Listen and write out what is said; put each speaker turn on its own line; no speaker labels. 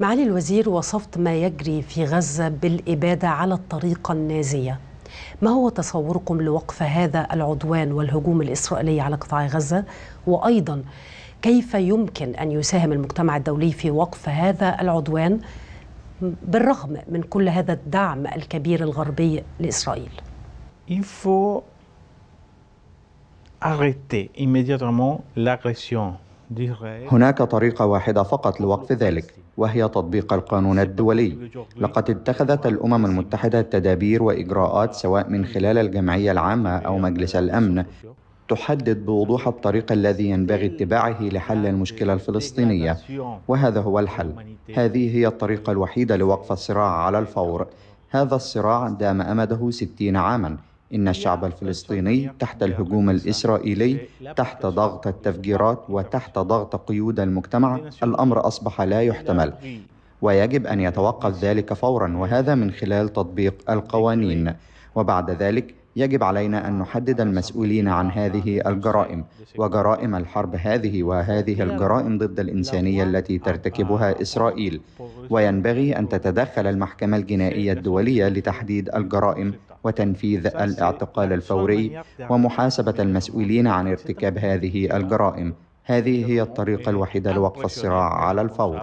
معالي الوزير وصفت ما يجري في غزة بالإبادة على الطريقة النازية ما هو تصوركم لوقف هذا العدوان والهجوم الإسرائيلي على قطاع غزة وأيضا كيف يمكن أن يساهم المجتمع الدولي في وقف هذا العدوان بالرغم من كل هذا الدعم الكبير الغربي لإسرائيل Il faut
arrêter immédiatement l'agression
هناك طريقة واحدة فقط لوقف ذلك وهي تطبيق القانون الدولي لقد اتخذت الأمم المتحدة تدابير وإجراءات سواء من خلال الجمعية العامة أو مجلس الأمن تحدد بوضوح الطريق الذي ينبغي اتباعه لحل المشكله الفلسطينيه وهذا هو الحل هذه هي الطريقه الوحيده لوقف الصراع على الفور هذا الصراع دام امده ستين عاما إن الشعب الفلسطيني تحت الهجوم الإسرائيلي تحت ضغط التفجيرات وتحت ضغط قيود المجتمع الأمر أصبح لا يحتمل ويجب أن يتوقف ذلك فورا وهذا من خلال تطبيق القوانين وبعد ذلك يجب علينا أن نحدد المسؤولين عن هذه الجرائم وجرائم الحرب هذه وهذه الجرائم ضد الإنسانية التي ترتكبها إسرائيل وينبغي أن تتدخل المحكمة الجنائية الدولية لتحديد الجرائم وتنفيذ الاعتقال الفوري ومحاسبة المسؤولين عن ارتكاب هذه الجرائم هذه هي الطريقة الوحيدة لوقف الصراع على الفور.